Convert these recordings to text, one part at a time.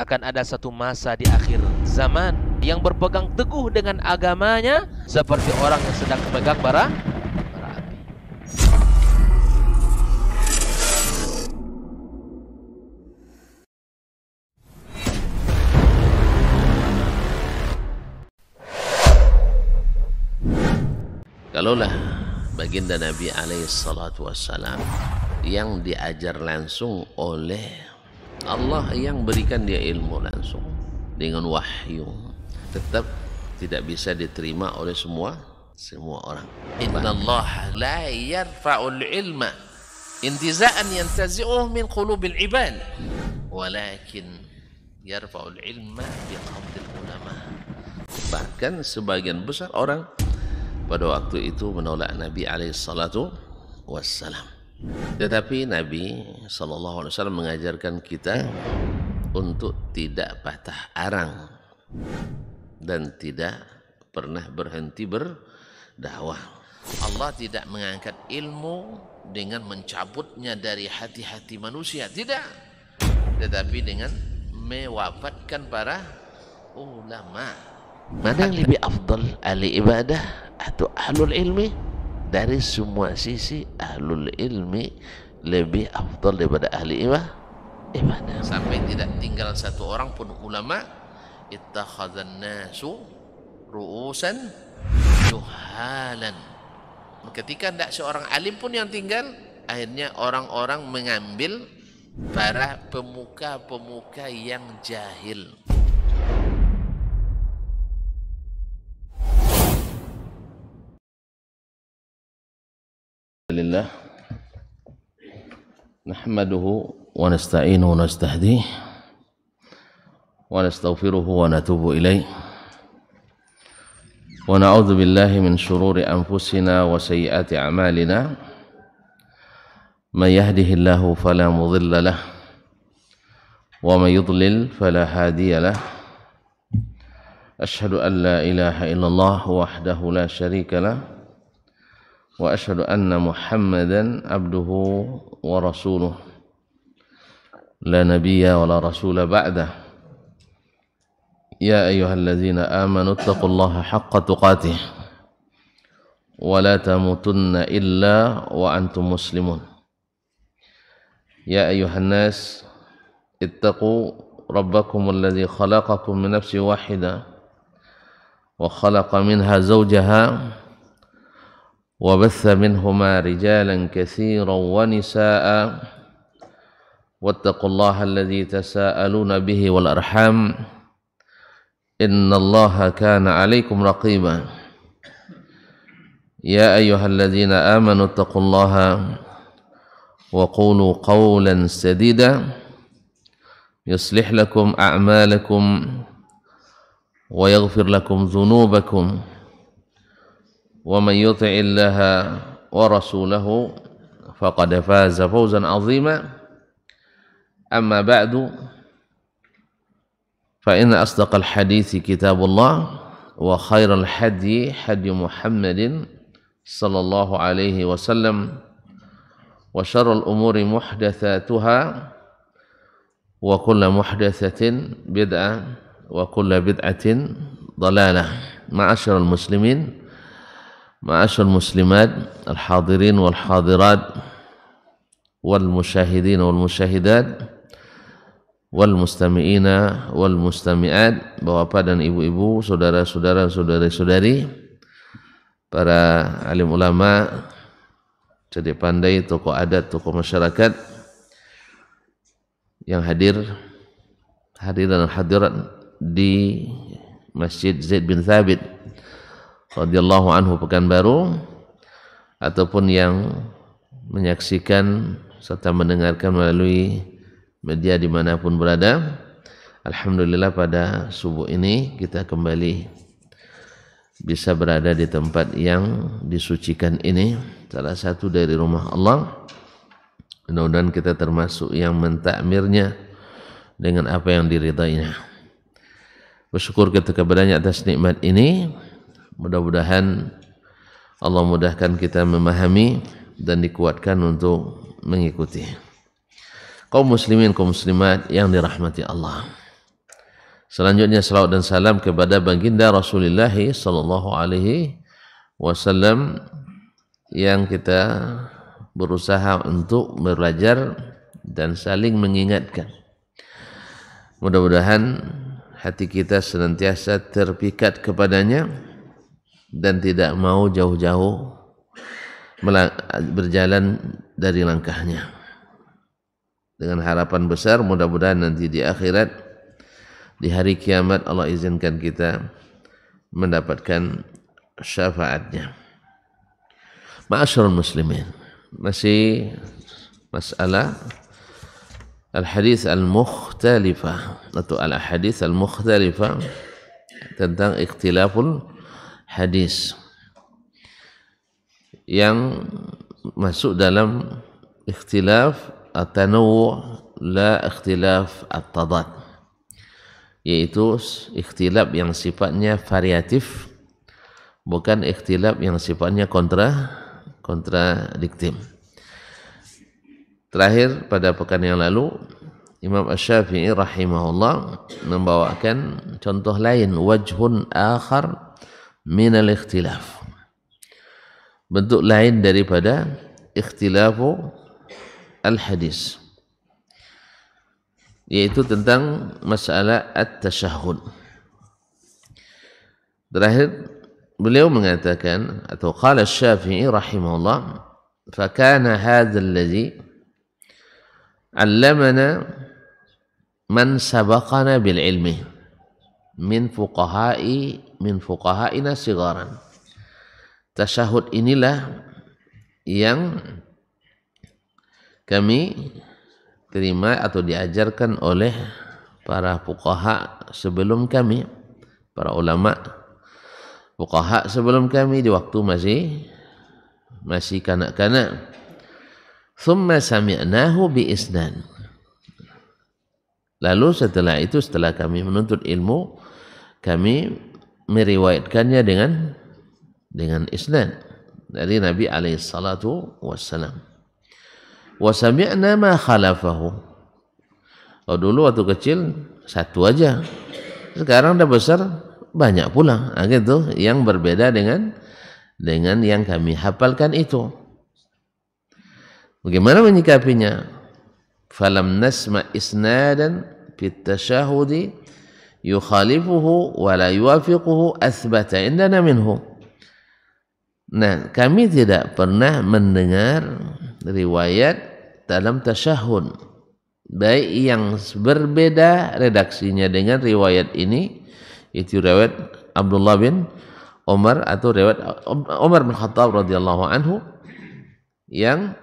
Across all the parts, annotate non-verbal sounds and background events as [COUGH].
akan ada satu masa di akhir zaman yang berpegang teguh dengan agamanya seperti orang yang sedang memegang bara api. Kalaulah baginda Nabi alaihi salatu wassalam yang diajar langsung oleh Allah yang berikan dia ilmu langsung dengan wahyu tetap tidak bisa diterima oleh semua semua orang Allah la yarfa'ul ilma intiza'an yantazi'uhu min qulubil ibad walakin yarfa'ul ilma biqabdil ulama bahkan sebagian besar orang pada waktu itu menolak Nabi alaihi salatu wassalam tetapi Nabi Shallallahu Alaihi Wasallam mengajarkan kita untuk tidak patah arang dan tidak pernah berhenti berdakwah. Allah tidak mengangkat ilmu dengan mencabutnya dari hati-hati manusia, tidak. Tetapi dengan mewafatkan para ulama. Mana yang lebih afdal, ahli ibadah atau ahlul ilmi? dari semua sisi ahlul ilmi lebih afdal daripada ahli imah. ibadah sampai tidak tinggal satu orang pun ulama ittakhadhan nasu ru'usan juhalan ketika tidak seorang alim pun yang tinggal akhirnya orang-orang mengambil para pemuka-pemuka yang jahil لله نحمده ونستعينه ونستهديه ونستغفره ونتوب إليه ونعوذ بالله من شرور أنفسنا وسيئات أعمالنا من يهده الله فلا مضل له ومن يضلل فلا هادي له أشهد أن لا إله إلا الله وحده لا شريك له واشهد ان محمدا عبده ورسوله لا نبي ولا رسول بعده يا ايها الذين امنوا اتقوا الله حق تقاته ولا تموتن الا وانتم مسلمون يا ايها الناس اتقوا ربكم الذي خلقكم من نفس واحده وخلق منها زوجها وبث منهما رجالا كثيرا ونساء واتقوا الله الذي تساءلون به والارحام ان الله كان عليكم رقيبا يا ايها الذين امنوا اتقوا الله وقولوا قولا سديدا يصلح لكم اعمالكم ويغفر لكم ذنوبكم ومن يطع الله ورسوله فقد فاز فوزا عظيما اما بعد فان اصدق الحديث كتاب الله وخير الحدي حدي محمد صلى الله عليه وسلم وشر الامور محدثاتها وكل محدثه بدعه وكل بدعه ضلاله معاشر المسلمين معاشر المسلمات الحاضرين والحاضرات والمشاهدين والمشاهدات والمستمعين والمستمعات bapak dan ibu-ibu, saudara-saudara, saudari-saudari, para alim ulama, jadi pandai, tokoh adat, tokoh masyarakat yang hadir hadir dan hadirat di Masjid Zaid bin Thabit radhiyallahu anhu Pekanbaru ataupun yang menyaksikan serta mendengarkan melalui media dimanapun berada. Alhamdulillah pada subuh ini kita kembali bisa berada di tempat yang disucikan ini salah satu dari rumah Allah mudah-mudahan kita termasuk yang mentakmirnya dengan apa yang diridainya bersyukur kita kepadanya atas nikmat ini Mudah-mudahan Allah mudahkan kita memahami dan dikuatkan untuk mengikuti. Kaum muslimin, kaum muslimat yang dirahmati Allah. Selanjutnya salawat dan salam kepada baginda Rasulullah sallallahu alaihi wasallam yang kita berusaha untuk belajar dan saling mengingatkan. Mudah-mudahan hati kita senantiasa terpikat kepadanya dan tidak mau jauh-jauh berjalan dari langkahnya dengan harapan besar mudah-mudahan nanti di akhirat di hari kiamat Allah izinkan kita mendapatkan syafaatnya Ma'asyarul muslimin masih masalah al-hadis al-mukhtalifah atau al-hadis al-mukhtalifah tentang ikhtilaful hadis yang masuk dalam ikhtilaf at-tanawu la ikhtilaf at-tadad yaitu ikhtilaf yang sifatnya variatif bukan ikhtilaf yang sifatnya kontra kontradiktif terakhir pada pekan yang lalu Imam Ash-Shafi'i rahimahullah membawakan contoh lain wajhun akhar من الاختلاف bentuk lain daripada ikhtilafu al-hadis yaitu tentang masalah at tashahud terakhir beliau mengatakan atau qala Syafi'i rahimahullah fakana hadzal ladzi 'allamana man sabakana bil ilmi min fuqaha'i min fuqaha'ina sigaran. Tasyahud inilah yang kami terima atau diajarkan oleh para fuqaha sebelum kami, para ulama fuqaha sebelum kami di waktu masih masih kanak-kanak. Thumma sami'nahu bi isnan. Lalu setelah itu setelah kami menuntut ilmu, kami meriwayatkannya dengan dengan isnad dari Nabi alaihi salatu wassalam. Wa sami'na ma khalafahu. Oh dulu waktu kecil satu aja. Sekarang udah besar banyak pula. Nah, gitu yang berbeda dengan dengan yang kami hafalkan itu. Bagaimana menyikapinya? Falam nasma isnadan fit tashahudi يخالفه ولا يوافقه أثبت عندنا منه. nah kami tidak pernah mendengar riwayat dalam tasyahud baik yang berbeda redaksinya dengan riwayat ini itu riwayat Abdullah bin Umar atau riwayat Umar bin Khattab radhiyallahu anhu yang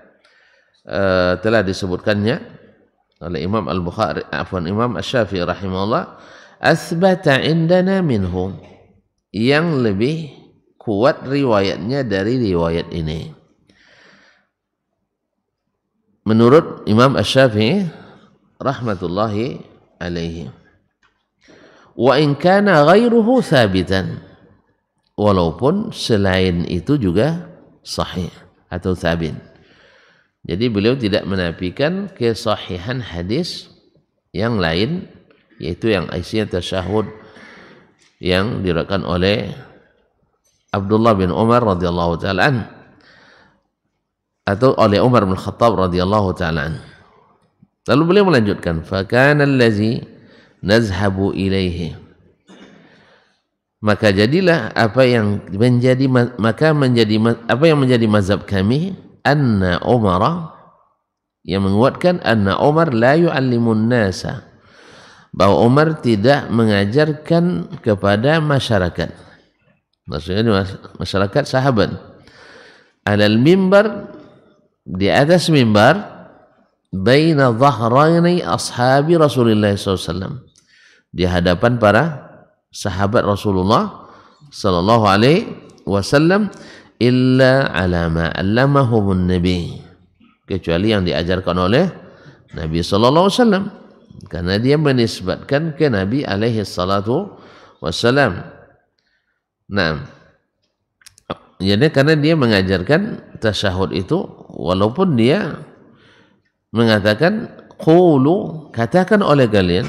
uh, telah disebutkannya oleh Imam Al-Bukhari afwan Imam Asy-Syafi'i rahimahullah asbata indana minhum yang lebih kuat riwayatnya dari riwayat ini. Menurut Imam ash syafii rahmatullahi alaihi. Wa in kana ghairuhu thabitan. Walaupun selain itu juga sahih atau thabit. Jadi beliau tidak menafikan kesahihan hadis yang lain yaitu yang isinya tasyahud yang dirakan oleh Abdullah bin Umar radhiyallahu taala atau oleh Umar bin Khattab radhiyallahu taala Lalu beliau melanjutkan, "Fakana allazi nazhabu ilaihi." Maka jadilah apa yang menjadi maka menjadi apa yang menjadi mazhab kami anna umara yang menguatkan anna Umar la yu'allimun nasa bahwa Umar tidak mengajarkan kepada masyarakat. Maksudnya masyarakat sahabat. Alal mimbar di atas mimbar baina dhahraini ashabi Rasulullah SAW di hadapan para sahabat Rasulullah sallallahu alaihi wasallam illa ala ma allamahu nabi kecuali yang diajarkan oleh Nabi sallallahu alaihi wasallam karena dia menisbatkan ke Nabi alaihi salatu wassalam. Nah, jadi karena dia mengajarkan tasyahud itu walaupun dia mengatakan qulu katakan oleh kalian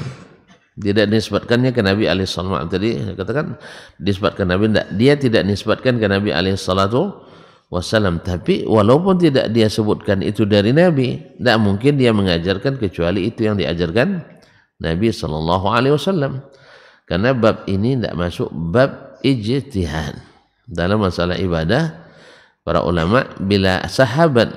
tidak nisbatkannya ke Nabi alaihi tadi katakan disebatkan Nabi tidak dia tidak nisbatkan ke Nabi alaihi salatu wasallam tapi walaupun tidak dia sebutkan itu dari Nabi tidak mungkin dia mengajarkan kecuali itu yang diajarkan Nabi Shallallahu Alaihi Wasallam karena bab ini tidak masuk bab ijtihad dalam masalah ibadah para ulama bila sahabat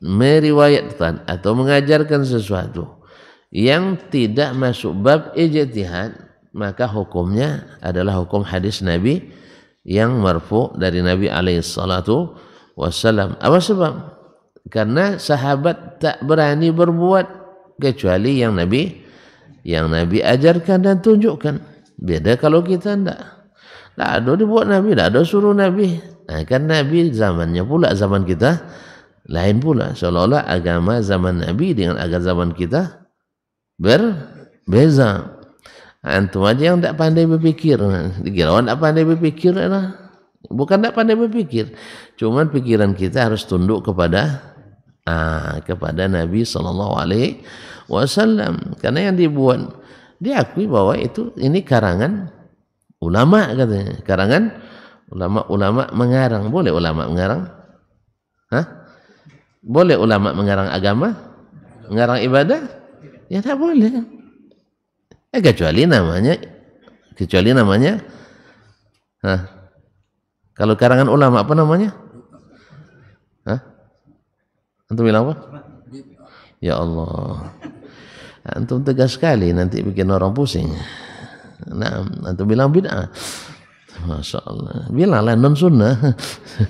meriwayatkan atau mengajarkan sesuatu yang tidak masuk bab ijtihad maka hukumnya adalah hukum hadis Nabi yang marfu dari Nabi alaihi salatu wasallam. Apa sebab? Karena sahabat tak berani berbuat kecuali yang Nabi yang Nabi ajarkan dan tunjukkan. Beda kalau kita tidak. Tidak ada dibuat Nabi, tidak ada suruh Nabi. Nah, kan Nabi zamannya pula, zaman kita lain pula. Seolah-olah agama zaman Nabi dengan agama zaman kita berbeza. Antum aja yang tak pandai berpikir. Nah, dikira orang tak pandai berpikir adalah Bukan tidak pandai berpikir, cuman pikiran kita harus tunduk kepada ah, kepada Nabi Shallallahu Alaihi Wasallam. Karena yang dibuat diakui bahwa itu ini karangan ulama katanya, karangan ulama-ulama mengarang. Boleh ulama mengarang? Hah? Boleh ulama mengarang agama? Mengarang ibadah? Ya tak boleh. eh kecuali namanya kecuali namanya Hah? Kalau karangan ulama apa namanya? Hah? Antum bilang apa? Ya Allah. Antum tegas sekali nanti bikin orang pusing. Nah, antum bilang bid'ah. Masya Allah. lah non sunnah.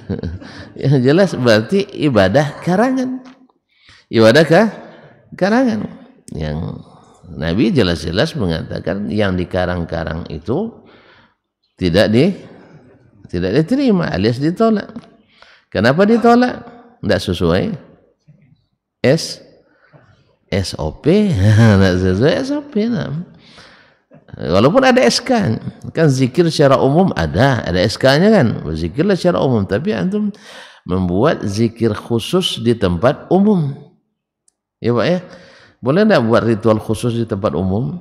[LAUGHS] Yang jelas berarti ibadah karangan. Ibadah kah? Karangan. Yang Nabi jelas-jelas mengatakan yang dikarang-karang itu tidak di tidak diterima alias ditolak kenapa ditolak tidak sesuai S SOP [LAUGHS] tidak sesuai SOP nah. walaupun ada SK kan zikir secara umum ada ada SK nya kan berzikirlah secara umum tapi antum membuat zikir khusus di tempat umum ya Pak ya boleh tidak buat ritual khusus di tempat umum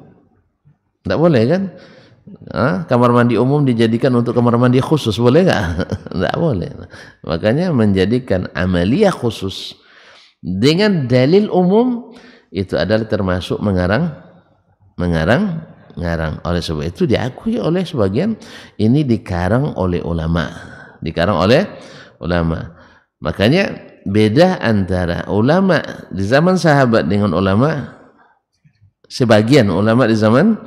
tidak boleh kan Nah, kamar mandi umum dijadikan untuk kamar mandi khusus boleh nggak? [LAUGHS] Nggak boleh. Makanya menjadikan amalia khusus dengan dalil umum itu adalah termasuk mengarang mengarang mengarang Oleh sebab itu diakui oleh sebagian ini dikarang oleh ulama. Dikarang oleh ulama. Makanya beda antara ulama di zaman sahabat dengan ulama sebagian ulama di zaman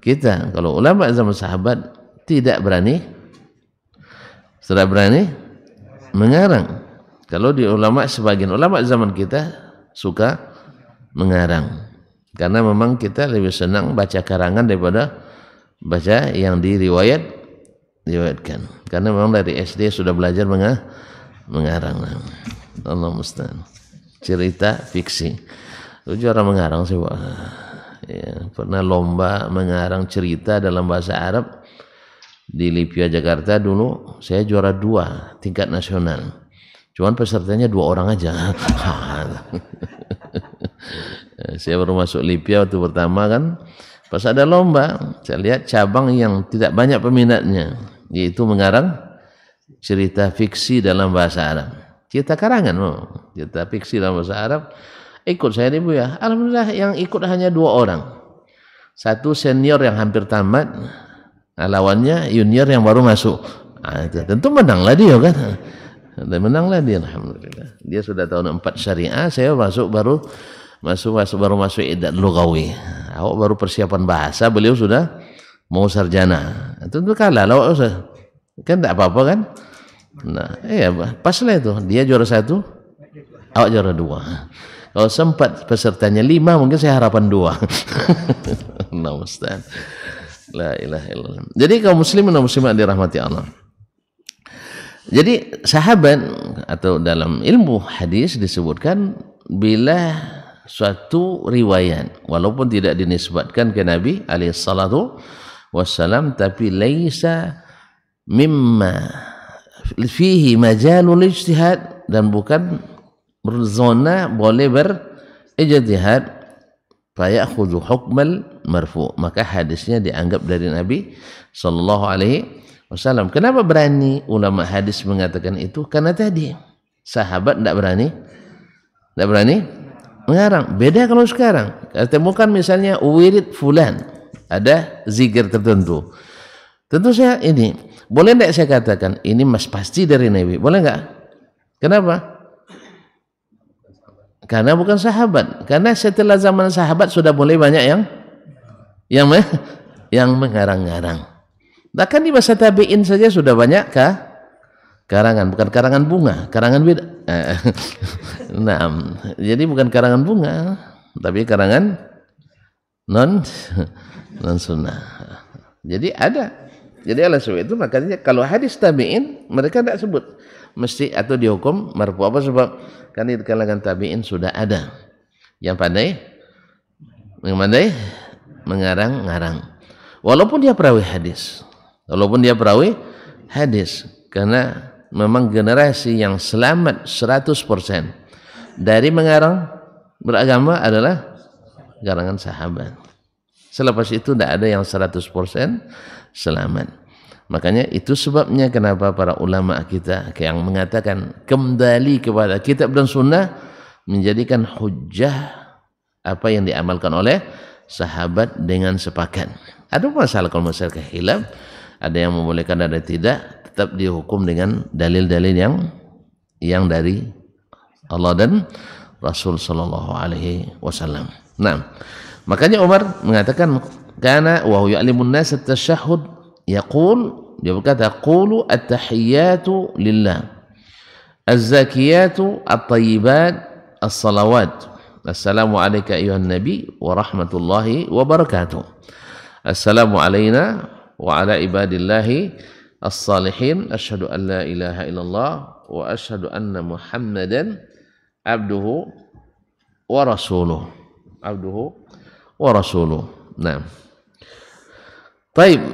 kita kalau ulama zaman sahabat tidak berani sudah berani mengarang kalau di ulama sebagian ulama zaman kita suka mengarang karena memang kita lebih senang baca karangan daripada baca yang diriwayat diriwayatkan karena memang dari SD sudah belajar mengarang Allah mustahil cerita fiksi tujuh orang mengarang sih pak ya, pernah lomba mengarang cerita dalam bahasa Arab di Lipia Jakarta dulu saya juara dua tingkat nasional cuman pesertanya dua orang aja [LAUGHS] saya baru masuk Lipia waktu pertama kan pas ada lomba saya lihat cabang yang tidak banyak peminatnya yaitu mengarang cerita fiksi dalam bahasa Arab cerita karangan mau cerita fiksi dalam bahasa Arab ikut saya ibu ya alhamdulillah yang ikut hanya dua orang satu senior yang hampir tamat nah, lawannya junior yang baru masuk nah, itu tentu menanglah dia kan dan menanglah dia alhamdulillah dia sudah tahun empat syariah saya masuk baru masuk masuk baru masuk idat lugawi awak baru persiapan bahasa beliau sudah mau sarjana tentu kalah lah kan tidak apa-apa kan nah iya pas lah itu dia juara satu awak juara dua kalau sempat pesertanya lima, mungkin saya harapan dua. [LAUGHS] nah, La ilaha illallah. Jadi kaum muslimin dan muslimat dirahmati Allah. Jadi sahabat atau dalam ilmu hadis disebutkan bila suatu riwayat walaupun tidak dinisbatkan ke Nabi alaihi wassalam tapi laisa mimma fihi majalul ijtihad dan bukan berzona boleh berijtihad fayakhudhu hukmal marfu maka hadisnya dianggap dari Nabi sallallahu alaihi wasallam kenapa berani ulama hadis mengatakan itu karena tadi sahabat tidak berani tidak berani mengarang beda kalau sekarang temukan misalnya wirid fulan ada zikir tertentu tentu saya ini boleh tidak saya katakan ini mas pasti dari Nabi boleh nggak kenapa karena bukan sahabat. Karena setelah zaman sahabat sudah mulai banyak yang yang me, [LAUGHS] yang mengarang-arang. Bahkan di masa tabiin saja sudah banyak kah? Karangan, bukan karangan bunga, karangan beda. Eh, [LAUGHS] nah, jadi bukan karangan bunga, tapi karangan non [LAUGHS] non sunnah. Jadi ada. Jadi oleh sebab itu makanya kalau hadis tabiin mereka tidak sebut mesti atau dihukum marfu apa sebab kan itu kalangan tabiin sudah ada yang pandai yang pandai mengarang-ngarang walaupun dia perawi hadis walaupun dia perawi hadis karena memang generasi yang selamat 100% dari mengarang beragama adalah garangan sahabat selepas itu tidak ada yang 100% selamat Makanya itu sebabnya kenapa para ulama kita yang mengatakan kembali kepada kitab dan sunnah menjadikan hujah apa yang diamalkan oleh sahabat dengan sepakat. Ada masalah kalau masalah kehilaf, ada yang membolehkan ada tidak, tetap dihukum dengan dalil-dalil yang yang dari Allah dan Rasul Shallallahu Alaihi Wasallam. Nah, makanya Umar mengatakan karena wahyu alimun nas يقول بكذا قولوا التحيات لله الزاكيات الطيبات الصلوات السلام عليك أيها النبي ورحمة الله وبركاته السلام علينا وعلى عباد الله الصالحين أشهد أن لا إله إلا الله وأشهد أن محمدا عبده ورسوله عبده ورسوله نعم Baik,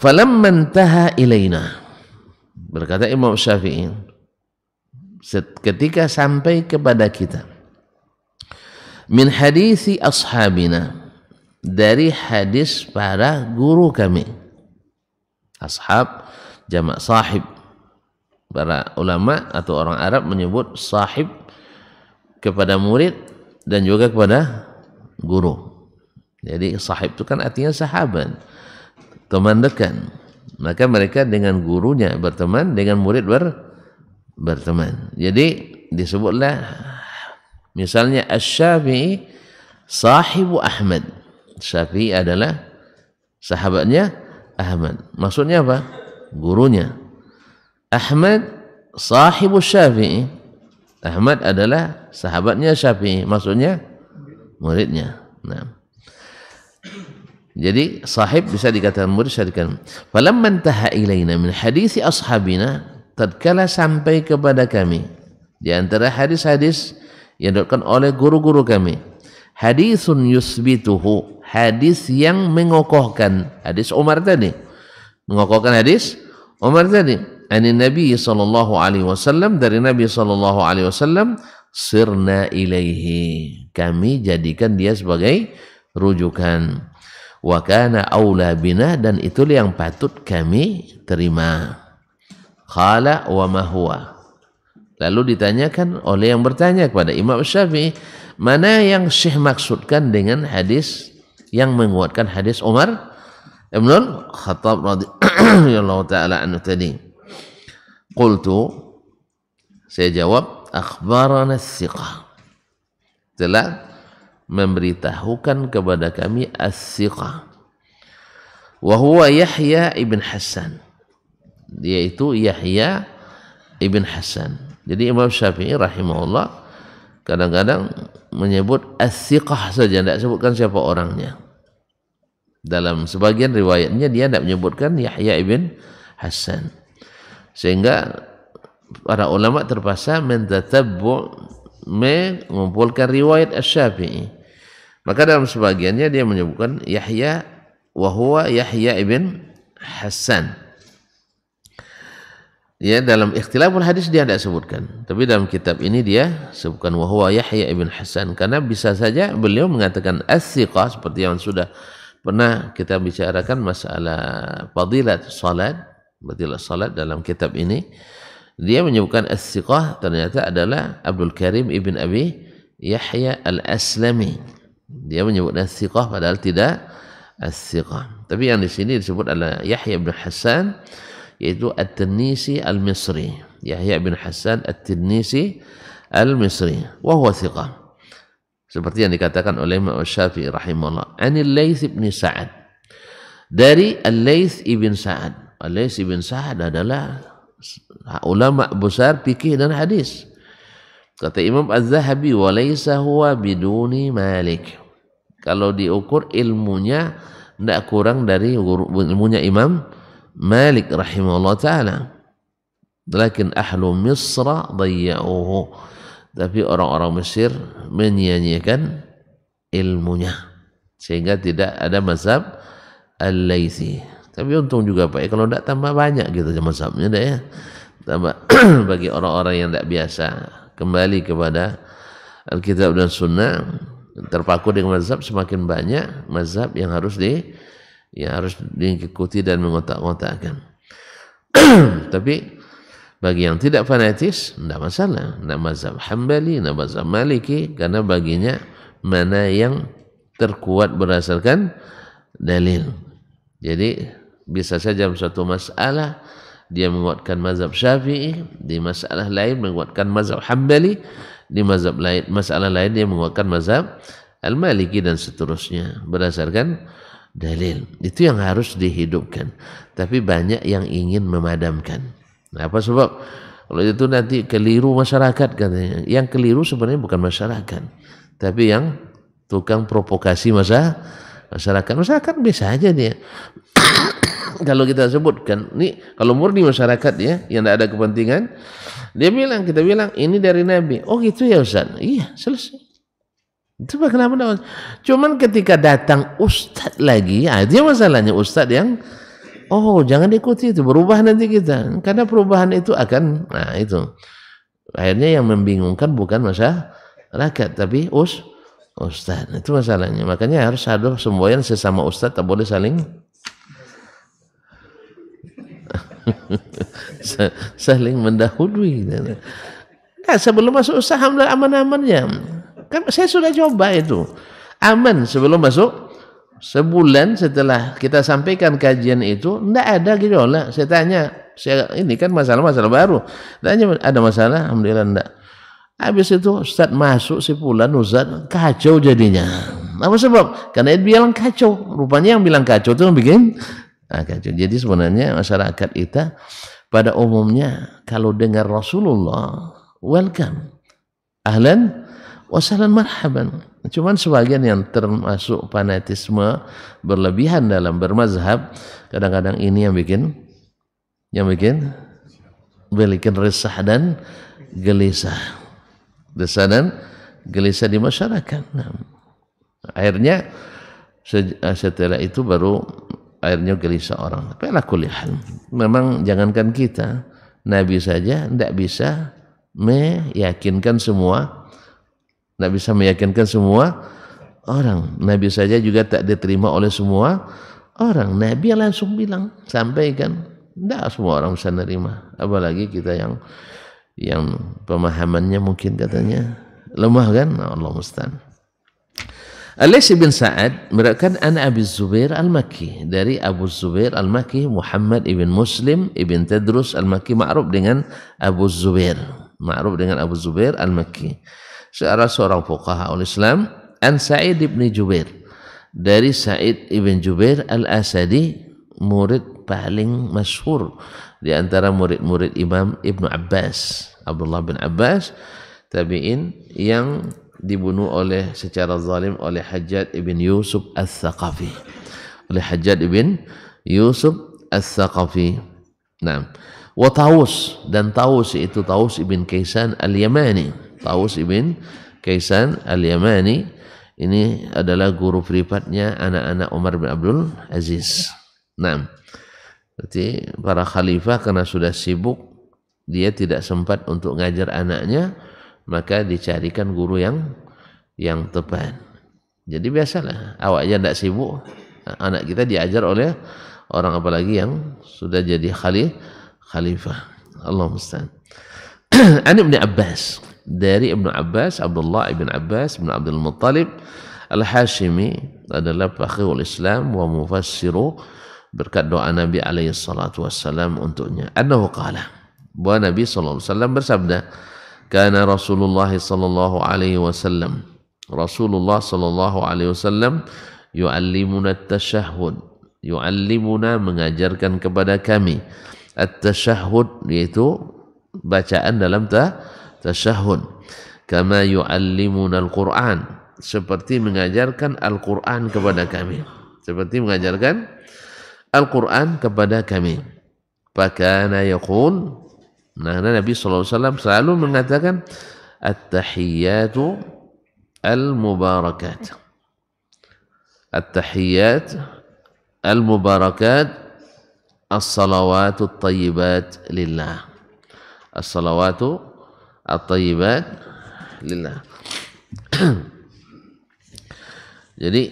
falam mentaha ilaina. Berkata Imam Syafi'i, ketika sampai kepada kita min hadisi ashabina dari hadis para guru kami ashab jamak sahib para ulama atau orang Arab menyebut sahib kepada murid dan juga kepada guru jadi sahib itu kan artinya sahabat teman dekat maka mereka dengan gurunya berteman dengan murid ber, berteman jadi disebutlah misalnya asy-syafi'i sahibu Ahmad Syafi'i adalah sahabatnya Ahmad maksudnya apa gurunya Ahmad sahibu Syafi'i Ahmad adalah sahabatnya Syafi'i maksudnya muridnya nah jadi sahib bisa dikatakan murid bisa dikatakan. Falam mentaha ilaina min hadisi ashabina tatkala sampai kepada kami di antara hadis-hadis yang dilakukan oleh guru-guru kami. Hadisun yusbituhu, hadis yang mengokohkan. Hadis Umar tadi. Mengokohkan hadis Umar tadi. Ani Nabi sallallahu alaihi wasallam dari Nabi sallallahu alaihi wasallam sirna ilaihi. Kami jadikan dia sebagai rujukan wa kana aula bina dan itulah yang patut kami terima qala wa ma huwa lalu ditanyakan oleh yang bertanya kepada Imam Syafi'i mana yang Syekh maksudkan dengan hadis yang menguatkan hadis Umar Ibnul Khattab radhiyallahu [CLEARS THROAT] ya taala anhu tadi qultu saya jawab akhbarana thiqah telah memberitahukan kepada kami as-siqah. Wahuwa Yahya ibn Hasan. Dia itu Yahya ibn Hasan. Jadi Imam Syafi'i rahimahullah kadang-kadang menyebut as-siqah saja, tidak sebutkan siapa orangnya. Dalam sebagian riwayatnya dia tidak menyebutkan Yahya ibn Hasan. Sehingga para ulama terpaksa mentatabbu mengumpulkan riwayat Asy-Syafi'i. Maka dalam sebagiannya dia menyebutkan Yahya wa huwa Yahya ibn Hasan. Ya, dalam ikhtilaful hadis dia tidak sebutkan. Tapi dalam kitab ini dia sebutkan wa huwa Yahya ibn Hasan karena bisa saja beliau mengatakan as-siqah seperti yang sudah pernah kita bicarakan masalah fadilat salat, fadilat salat dalam kitab ini dia menyebutkan as-siqah ternyata adalah Abdul Karim ibn Abi Yahya al-Aslami. Dia menyebut as-siqah padahal tidak as-siqah. Tapi yang di sini disebut adalah Yahya bin Hasan yaitu At-Tinisi al-Misri. Yahya bin Hasan At-Tinisi al-Misri wa huwa Seperti yang dikatakan oleh Imam Syafi'i rahimahullah. Anil Laits bin Sa'ad. Dari Al-Laits ibn Sa'ad. Al-Laits ibn Sa'ad adalah ulama besar fikih dan hadis. Kata Imam Az-Zahabi, "Walaysa huwa biduni Malik." Kalau diukur ilmunya tidak kurang dari ilmunya Imam Malik rahimahullah taala. Lakin ahlu Misra dayya'uhu. Tapi orang-orang Mesir menyanyikan ilmunya. Sehingga tidak ada mazhab al-Laythi. Tapi untung juga Pak ya. kalau tidak tambah banyak gitu zaman mazhabnya deh ya. Tambah [CLEARS THROAT] bagi orang-orang yang tidak biasa kembali kepada Alkitab dan Sunnah terpaku dengan mazhab semakin banyak mazhab yang harus di ya harus diikuti dan mengotak-ngotakkan. [CLEARS THROAT] Tapi bagi yang tidak fanatis tidak masalah, tidak mazhab Hambali, tidak mazhab Maliki karena baginya mana yang terkuat berdasarkan dalil. Jadi bisa saja dalam suatu masalah dia menguatkan mazhab Syafi'i, di masalah lain menguatkan mazhab Hambali, di mazhab lain masalah lain dia menguatkan mazhab Al-Maliki dan seterusnya berdasarkan dalil. Itu yang harus dihidupkan. Tapi banyak yang ingin memadamkan. Nah, apa sebab? Kalau itu nanti keliru masyarakat katanya. Yang keliru sebenarnya bukan masyarakat, tapi yang tukang provokasi masa masyarakat. Masyarakat biasa aja dia kalau kita sebutkan ini kalau murni masyarakat ya yang tidak ada kepentingan dia bilang kita bilang ini dari Nabi oh gitu ya Ustaz iya selesai itu kenapa dapat cuman ketika datang Ustaz lagi ya, dia masalahnya Ustaz yang oh jangan ikuti itu berubah nanti kita karena perubahan itu akan nah itu akhirnya yang membingungkan bukan masyarakat tapi us Ustaz, itu masalahnya makanya harus ada semboyan sesama Ustaz, tak boleh saling [LAUGHS] saling mendahului. Gitu. Nah, sebelum masuk usaha ambil aman ya. Kan saya sudah coba itu. Aman sebelum masuk sebulan setelah kita sampaikan kajian itu tidak ada gitu lah saya tanya saya ini kan masalah-masalah baru tanya ada masalah alhamdulillah enggak habis itu Ustaz masuk si bulan Ustaz kacau jadinya apa sebab karena dia bilang kacau rupanya yang bilang kacau itu yang bikin Nah, kacau. Gitu. Jadi sebenarnya masyarakat kita pada umumnya kalau dengar Rasulullah welcome. Ahlan wasalan marhaban. Cuman sebagian yang termasuk fanatisme berlebihan dalam bermazhab, kadang-kadang ini yang bikin yang bikin bikin resah dan gelisah. Resah dan gelisah di masyarakat. Nah, akhirnya setelah itu baru airnya gelisah orang. Tapi kuliah. memang jangankan kita, Nabi saja tidak bisa meyakinkan semua, tidak bisa meyakinkan semua orang. Nabi saja juga tak diterima oleh semua orang. Nabi langsung bilang, sampaikan, tidak semua orang bisa nerima. Apalagi kita yang yang pemahamannya mungkin katanya lemah kan, nah, Allah mustahil. Alis bin Sa'ad meriwayatkan an Abi Zubair Al-Makki dari Abu Zubair Al-Makki Muhammad ibn Muslim ibn Tadrus Al-Makki ma'ruf dengan Abu Zubair ma'ruf dengan Abu Zubair Al-Makki seorang seorang fuqaha islam an Sa'id ibn Jubair dari Sa'id ibn Jubair Al-Asadi murid paling masyhur di antara murid-murid Imam Ibnu Abbas Abdullah bin Abbas tabi'in yang dibunuh oleh secara zalim oleh hajjat ibn Yusuf Al-Thaqafi. Oleh hajjat ibn Yusuf Al-Thaqafi. Nah, wa Tawus dan Taus itu Taus ibn Kaisan Al-Yamani. Taus ibn Kaisan Al-Yamani ini adalah guru privatnya anak-anak Umar bin Abdul Aziz. Nah, berarti para khalifah karena sudah sibuk dia tidak sempat untuk ngajar anaknya maka dicarikan guru yang yang tepat. Jadi biasalah, awaknya tidak sibuk, anak kita diajar oleh orang apalagi yang sudah jadi khalif khalifah. Allah musta'an. [CLEARS THROAT] An Ibn Abbas dari Ibn Abbas, Abdullah Ibn Abbas Ibn Abdul Muttalib Al-Hashimi adalah fakhirul Islam wa mufassiru berkat doa Nabi alaihi salatu wassalam untuknya. Annahu qala. Bahwa Nabi sallallahu alaihi wasallam bersabda, karena Rasulullah sallallahu alaihi wasallam Rasulullah sallallahu alaihi wasallam yuallimuna at-tashahhud yuallimuna mengajarkan kepada kami at-tashahhud yaitu bacaan dalam ta tasyahud kama yuallimuna al-Qur'an seperti mengajarkan Al-Qur'an kepada kami seperti mengajarkan Al-Qur'an kepada kami fakana yaqul Nah, Nabi SAW selalu mengatakan at-tahiyatu al-mubarakat. at tahiyyat al-mubarakat as-salawatu at-tayyibat lillah. As-salawatu at-tayyibat lillah. Jadi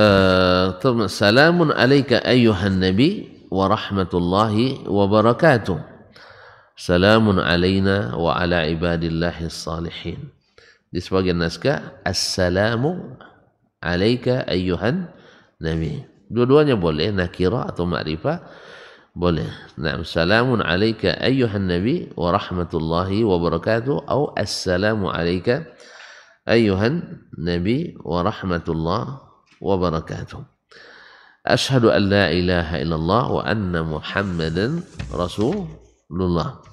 uh, salamun alaika ayuhan nabi wa rahmatullahi wa barakatuh. سلام علينا وعلى عباد الله الصالحين دي سبق النسكة السلام عليك أيها النبي دولوان يبولي نكرة أو معرفة بولي نعم سلام عليك أيها النبي ورحمة الله وبركاته أو السلام عليك أيها النبي ورحمة الله وبركاته أشهد أن لا إله إلا الله وأن محمدا رسول الله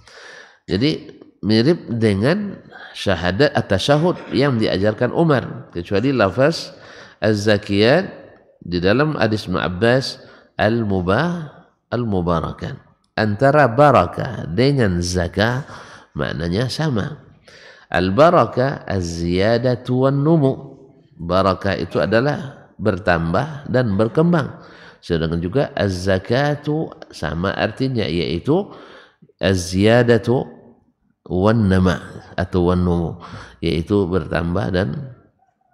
Jadi mirip dengan syahadat atau syahud yang diajarkan Umar kecuali lafaz az-zakiyat di dalam hadis Mu'abbas al-mubah al-mubarakan antara barakah dengan zakah maknanya sama al-barakah az-ziyadatu wan numu barakah itu adalah bertambah dan berkembang sedangkan juga az-zakatu sama artinya yaitu az-ziyadatu wan nama atau wan numu yaitu bertambah dan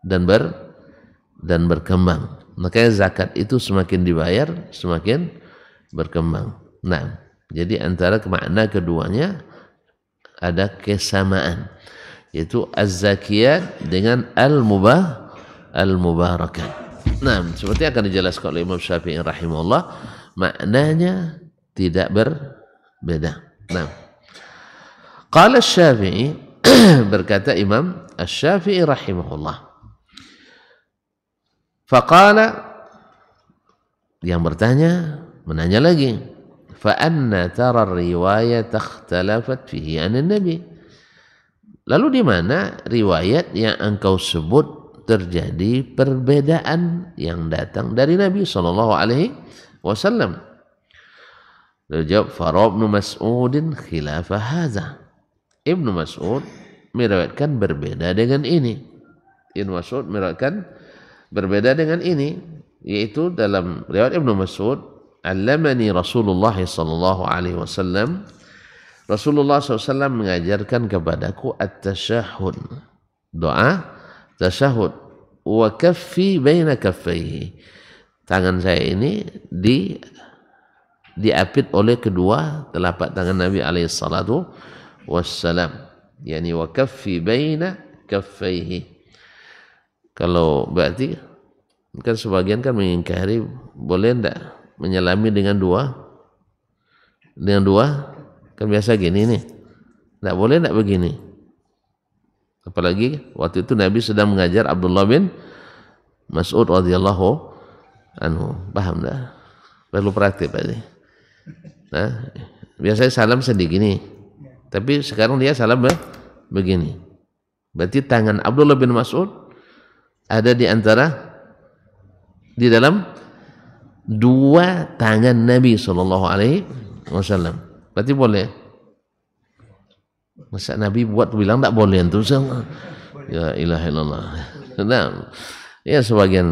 dan ber dan berkembang. Makanya zakat itu semakin dibayar semakin berkembang. Nah, jadi antara makna keduanya ada kesamaan yaitu az-zakiyat dengan al-mubah al-mubarakat. Nah, seperti akan dijelaskan oleh Imam Syafi'i rahimahullah, maknanya tidak berbeda. Nah, Qala Syafi'i [CLEARS THROAT] berkata Imam Asy-Syafi'i rahimahullah. Faqala yang bertanya menanya lagi, fa anna tara riwayat takhtalafat fihi an nabi. Lalu di mana riwayat yang engkau sebut terjadi perbedaan yang datang dari Nabi sallallahu alaihi wasallam? Lalu jawab Farab bin Mas'udin khilafah hadza Ibnu Mas'ud meriwayatkan berbeda dengan ini. Ibnu Mas'ud meriwayatkan berbeda dengan ini yaitu dalam riwayat Ibnu Mas'ud Alamani Rasulullah sallallahu alaihi wasallam Rasulullah SAW mengajarkan kepadaku at-tashahud doa tashahud wa kaffi baina kaffaihi tangan saya ini di diapit oleh kedua telapak tangan Nabi alaihi salatu wassalam yakni wa kaffi baina kaffaihi kalau berarti kan sebagian kan mengingkari boleh ndak menyelami dengan dua dengan dua kan biasa gini nih ndak boleh ndak begini apalagi waktu itu Nabi sedang mengajar Abdullah bin Mas'ud radhiyallahu anhu paham ndak perlu praktik tadi nah biasanya salam sedih gini tapi sekarang dia salah be begini. Berarti tangan Abdullah bin Mas'ud ada di antara di dalam dua tangan Nabi Shallallahu Alaihi Wasallam. Berarti boleh. Masa Nabi buat bilang tak boleh itu Ya ilah illallah. Nah, ya sebagian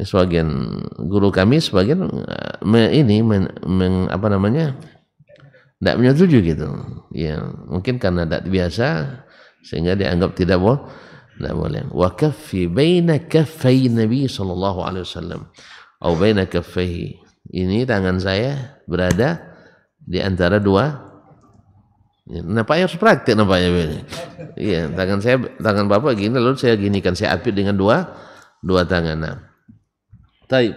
sebagian guru kami sebagian eh, me, ini men, men, apa namanya tidak menyetujui gitu ya mungkin karena tidak biasa sehingga dianggap tidak boleh tidak boleh wa kaffi baina kaffai nabi sallallahu alaihi wasallam au baina kaffai ini tangan saya berada di antara dua yang harus praktik nampaknya ini. Iya, tangan saya tangan Bapak gini lalu saya ginikan saya apit dengan dua dua tangan. Nah. Taib.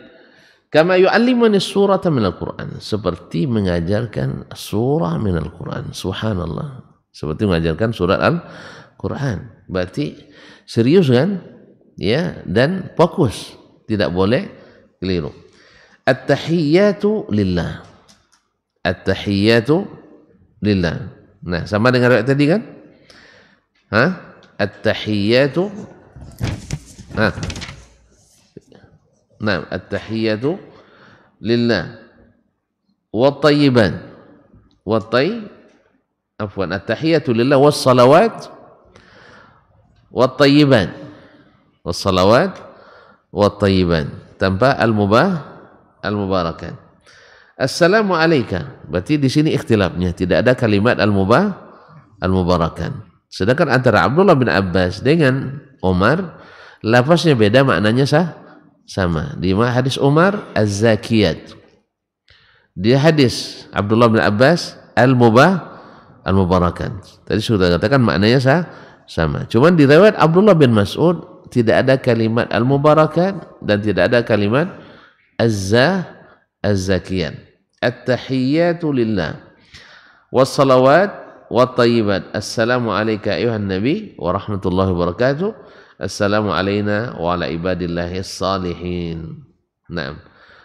Kama yu'allimani surata al Qur'an. Seperti mengajarkan surah al Qur'an. Subhanallah. Seperti mengajarkan surat Al-Quran. Berarti serius kan? Ya, dan fokus. Tidak boleh keliru. At-tahiyyatu lillah. At-tahiyyatu lillah. Nah, sama dengan riwayat tadi kan? Hah? At-tahiyyatu. Nah. نعم التحية لله والطيبان والطي عفوا التحية لله والصلوات والطيبان والصلوات والطيبان tanpa al-mubah al-mubarakan. Assalamu alayka. Berarti di sini ikhtilafnya, tidak ada kalimat al-mubah al-mubarakan. Sedangkan antara Abdullah bin Abbas dengan Umar lafaznya beda, maknanya sah Sama. Di mana hadis Umar Az-Zakiyat. Di hadis Abdullah bin Abbas Al-Mubah Al-Mubarakat. Tadi sudah katakan maknanya sah, sama. Cuman di riwayat Abdullah bin Mas'ud tidak ada kalimat Al-Mubarakat dan tidak ada kalimat Az-Zah az zakiyat At-tahiyyatu lillah. Wassalawat wa tayyibat. Assalamu alayka ayuhan nabi wa rahmatullahi wabarakatuh. Assalamu alayna wa ala ibadillahi salihin. Naam.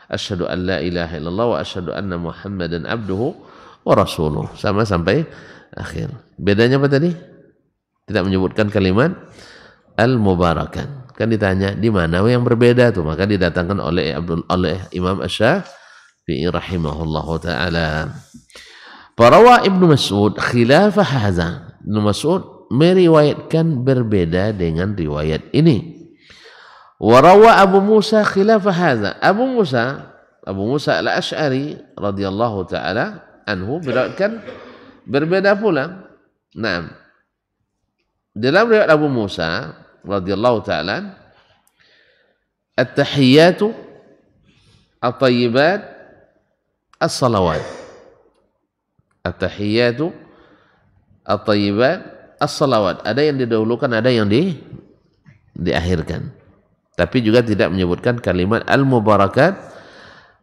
Asyhadu an la ilaha illallah wa asyhadu anna Muhammadan abduhu wa rasuluh. Sama sampai akhir. Bedanya apa tadi? Tidak menyebutkan kalimat al-mubarakan. Kan ditanya di mana yang berbeda tuh, maka didatangkan oleh Abdul oleh Imam Asy-Syafi'i rahimahullahu taala. Parawa Ibnu Mas'ud khilafah hadza. Ibnu Mas'ud meriwayatkan berbeda dengan riwayat ini. Warawa Abu Musa khilafah hadza. Abu Musa Abu Musa Al-Asy'ari radhiyallahu taala anhu meriwayatkan berbeda pula. Naam. Dalam riwayat Abu Musa radhiyallahu taala التحيات الطيبات الصلوات التحيات الطيبات as-salawat ada yang didahulukan ada yang di diakhirkan tapi juga tidak menyebutkan kalimat al-mubarakat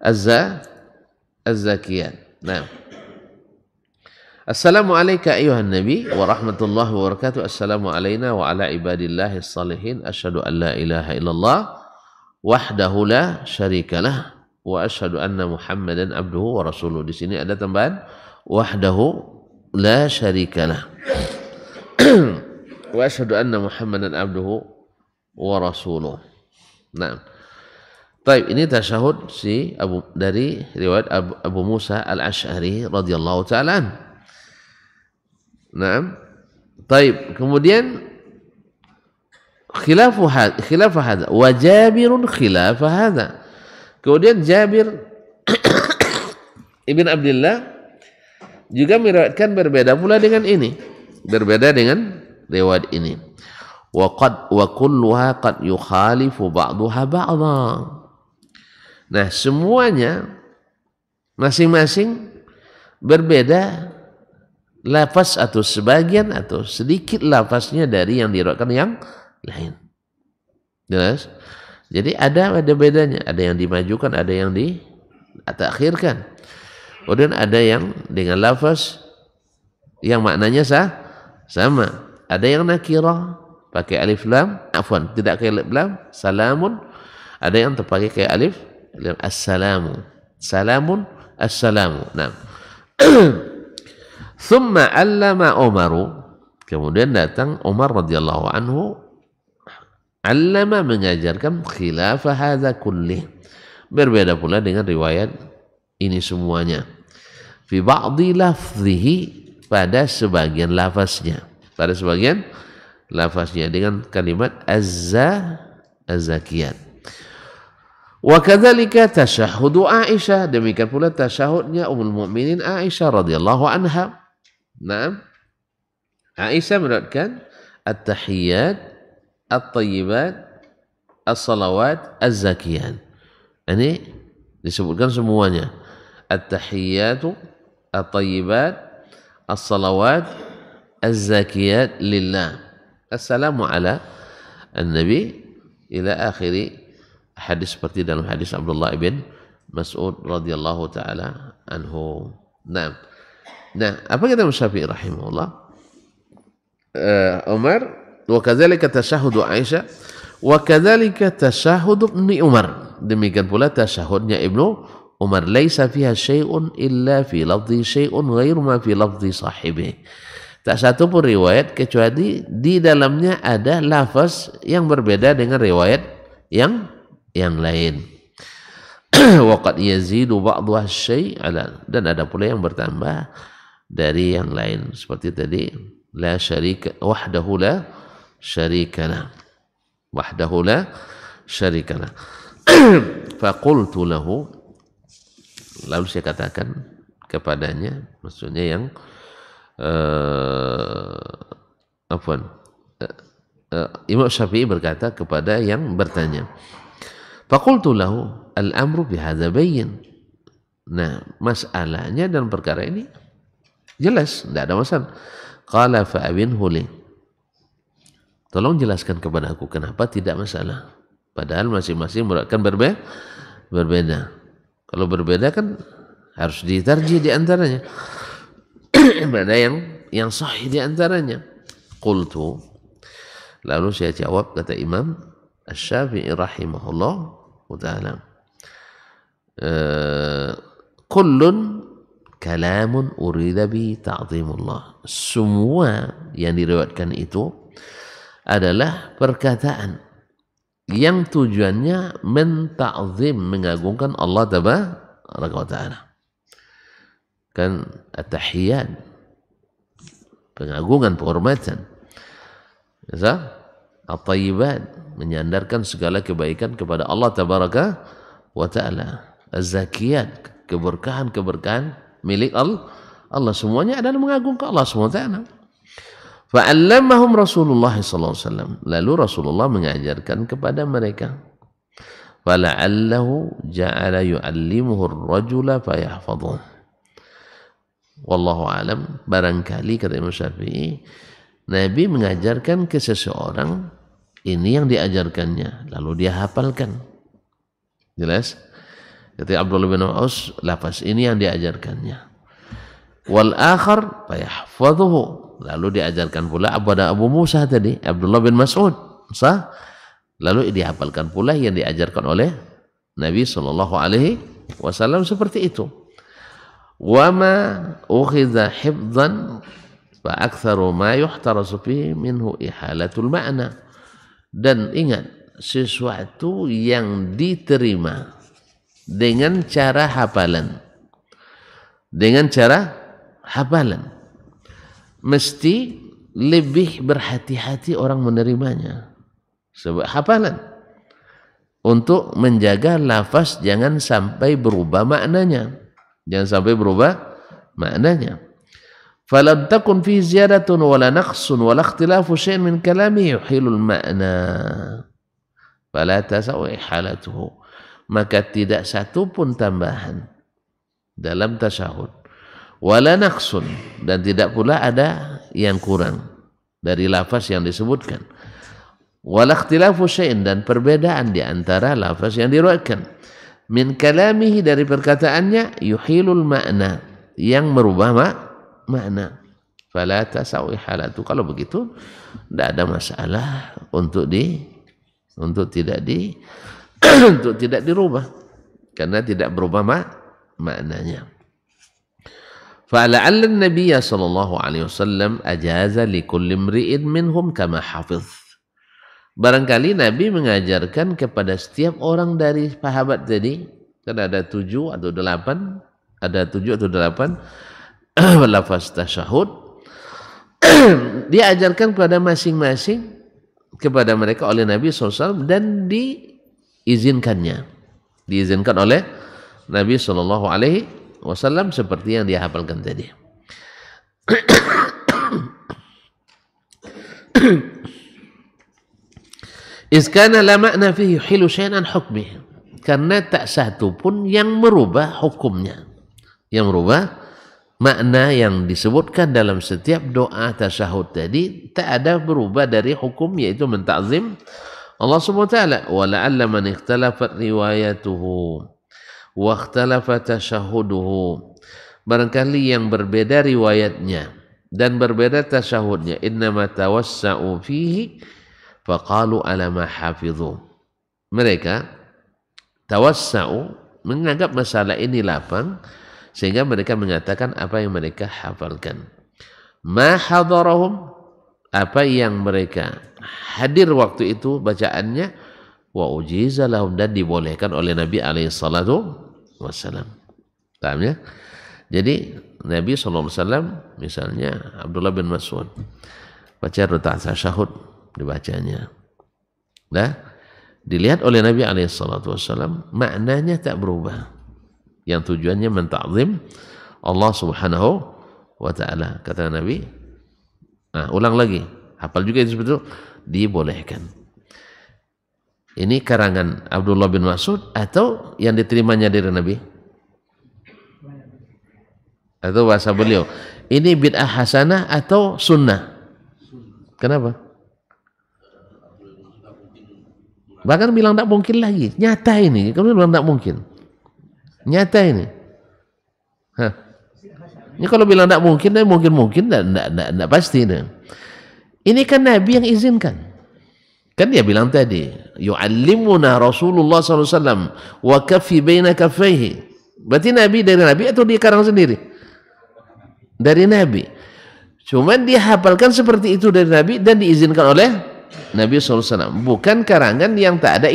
azza az-zakiyat nah Assalamualaikum ayuhan nabi wa rahmatullahi wa barakatuh assalamu alayna wa ala ibadillahi salihin asyhadu an la ilaha illallah wahdahu la syarikalah wa asyhadu anna muhammadan abduhu wa rasuluh di sini ada tambahan wahdahu la syarikalah وأشهد أن محمدا عبده ورسوله نعم Baik, ini tasyahud si Abu dari riwayat Abu, Abu Musa Al-Asy'ari radhiyallahu taala. Naam. Baik, kemudian khilafu had khilaf hadha wa Jabirun khilaf hadha. Kemudian Jabir Ibn Abdullah juga meriwayatkan berbeda pula dengan ini. berbeda dengan riwayat ini wa qad wa kulluha qad yukhalifu ba'daha ba'dha nah semuanya masing-masing berbeda lafaz atau sebagian atau sedikit lafaznya dari yang diriwayatkan yang lain jelas jadi ada ada bedanya ada yang dimajukan ada yang di atakhirkan kemudian ada yang dengan lafaz yang maknanya sah sama. Ada yang nakirah pakai alif lam, afwan, tidak pakai alif lam, salamun. Ada yang terpakai kayak alif lam assalamu. Salamun assalamu. Nah. ثم علم عمر Kemudian datang Umar radhiyallahu anhu علم mengajarkan khilaf hadza kulli Berbeda pula dengan riwayat ini semuanya. Fi ba'dhi lafzihi pada sebagian lafaznya pada sebagian lafaznya dengan kalimat azza azakiyat wa kadzalika tasyahhudu Aisyah demikian pula tashahhudnya Ummul Mukminin Aisyah radhiyallahu anha nah Aisyah menerangkan at-tahiyyat at-thayyibat as-salawat az zakiyan Ini disebutkan semuanya. At-tahiyyatu, at-tayyibat, الصلوات الزاكيات لله السلام على النبي ila akhiri hadis seperti dalam hadis Abdullah ibn Mas'ud radhiyallahu taala anhu. Nah. Nah, apa kata Syafi'i rahimahullah? Uh, Umar wa kadzalika tasyahhudu Aisyah wa kadzalika tasyahhudu Ibnu Umar. Demikian pula tasyahudnya Ibnu Umar laisa fiha syai'un illa fi lafzi syai'un ghairu ma fi lafzi sahibi. Tak satu pun riwayat kecuali di dalamnya ada lafaz yang berbeda dengan riwayat yang yang lain. [CLEARS THROAT] Waqad yazidu ba'dhu syai' ala dan ada pula yang bertambah dari yang lain seperti tadi la syarika wahdahu la syarikana wahdahu la syarikana [CLEARS THROAT] faqultu lahu lalu saya katakan kepadanya maksudnya yang uh, eh, apa uh, eh, uh, eh, Imam Syafi'i berkata kepada yang bertanya faqultu lahu al-amru bihadza bayyin nah masalahnya dan perkara ini jelas tidak ada masalah qala fa huli tolong jelaskan kepada aku kenapa tidak masalah padahal masing-masing akan berbeda berbeda kalau berbeda kan harus ditarji di antaranya. Mana [CLEARS THROAT] yang yang sahih di antaranya? Qultu. Lalu saya jawab kata Imam Asy-Syafi'i rahimahullah taala. Eh, kullun kalamun urida bi ta'zimullah. Semua yang diriwayatkan itu adalah perkataan yang tujuannya mentakzim mengagungkan Allah Taala, wa ta'ala kan atahiyat pengagungan penghormatan ya at menyandarkan segala kebaikan kepada Allah tabaraka wa ta'ala az-zakiyat keberkahan-keberkahan milik Allah Allah semuanya adalah mengagungkan Allah semuanya. ta'ala Fa'allamahum Rasulullah SAW. Lalu Rasulullah mengajarkan kepada mereka. Fala'allahu ja'ala yu'allimuhu rajula fayahfaduh. Wallahu alam, barangkali kata Imam Syafi'i, Nabi mengajarkan ke seseorang ini yang diajarkannya, lalu dia hafalkan. Jelas? Jadi Abdullah bin Aus, lapas ini yang diajarkannya. Wal akhar fayahfadhuhu Lalu diajarkan pula kepada Abu Musa tadi, Abdullah bin Mas'ud. Sah? Lalu dihafalkan pula yang diajarkan oleh Nabi Shallallahu Alaihi Wasallam seperti itu. Wama ukhidha hifdhan fa aktsaru ma yuhtarasu fi minhu ihalatul ma'na. Dan ingat, sesuatu yang diterima dengan cara hafalan. Dengan cara hafalan mesti lebih berhati-hati orang menerimanya. Sebab hafalan. Untuk menjaga lafaz jangan sampai berubah maknanya. Jangan sampai berubah maknanya. Falam takun fi ziyadatun wala naqsun wala ikhtilafu syai'in min kalami yuhilul ma'na. Fala tasawwi halatuhu. Maka tidak satu pun tambahan dalam tasyahud wala naqsun dan tidak pula ada yang kurang dari lafaz yang disebutkan wala ikhtilafu syai'in dan perbedaan di antara lafaz yang diriwayatkan min kalamihi dari perkataannya yuhilul makna yang merubah makna fala tasawi halatu kalau begitu tidak ada masalah untuk di untuk tidak di [CLEARS THROAT] untuk tidak dirubah karena tidak berubah mak maknanya فلعل النبي صلى الله عليه وسلم أجاز لكل امرئ منهم كما حفظ Barangkali Nabi mengajarkan kepada setiap orang dari sahabat tadi, kan ada tujuh atau delapan, ada tujuh atau delapan, [CLEARS THROAT] Lafaz tasyahud, [CLEARS THROAT] dia ajarkan kepada masing-masing kepada mereka oleh Nabi SAW dan diizinkannya, diizinkan oleh Nabi SAW wasallam seperti yang dia hafalkan tadi. Iskana la makna fihi hilu syai'an hukmihi. Karena tak satu pun yang merubah hukumnya. Yang merubah makna yang disebutkan dalam setiap doa tasyahud tadi tak ada berubah dari hukum yaitu mentazim Allah Subhanahu wa taala wa la'alla man ikhtalafat riwayatuhu Waktalafa tasyahuduhu. Barangkali yang berbeda riwayatnya dan berbeda tasyahudnya. Innama tawassa'u fihi faqalu ala ma hafidhu. Mereka tawassa'u menganggap masalah ini lapang sehingga mereka mengatakan apa yang mereka hafalkan. Ma hadarahum apa yang mereka hadir waktu itu bacaannya wa ujiza dan dibolehkan oleh Nabi alaihi salatu wasallam. Paham ya? Jadi Nabi SAW misalnya Abdullah bin Mas'ud baca rutaat tasyahud dibacanya. Nah, dilihat oleh Nabi alaihi salatu wasallam maknanya tak berubah. Yang tujuannya mentakzim Allah Subhanahu wa taala. Kata Nabi, nah, ulang lagi. Hafal juga itu betul dibolehkan. Ini karangan Abdullah bin Mas'ud atau yang diterimanya dari Nabi? Atau bahasa beliau. Ini bid'ah hasanah atau sunnah? Kenapa? Bahkan bilang tak mungkin lagi. Nyata ini. Kamu bilang tak mungkin. Nyata ini. Hah. Ini kalau bilang tak mungkin, eh, mungkin-mungkin, tak, pasti. Ini kan Nabi yang izinkan. Kan dia bilang tadi, yu'allimuna Rasulullah SAW wa kafi baina kafaihi. Berarti Nabi dari Nabi atau dia karang sendiri? Dari Nabi. Cuman dia hafalkan seperti itu dari Nabi dan diizinkan oleh Nabi SAW. Bukan karangan yang tak ada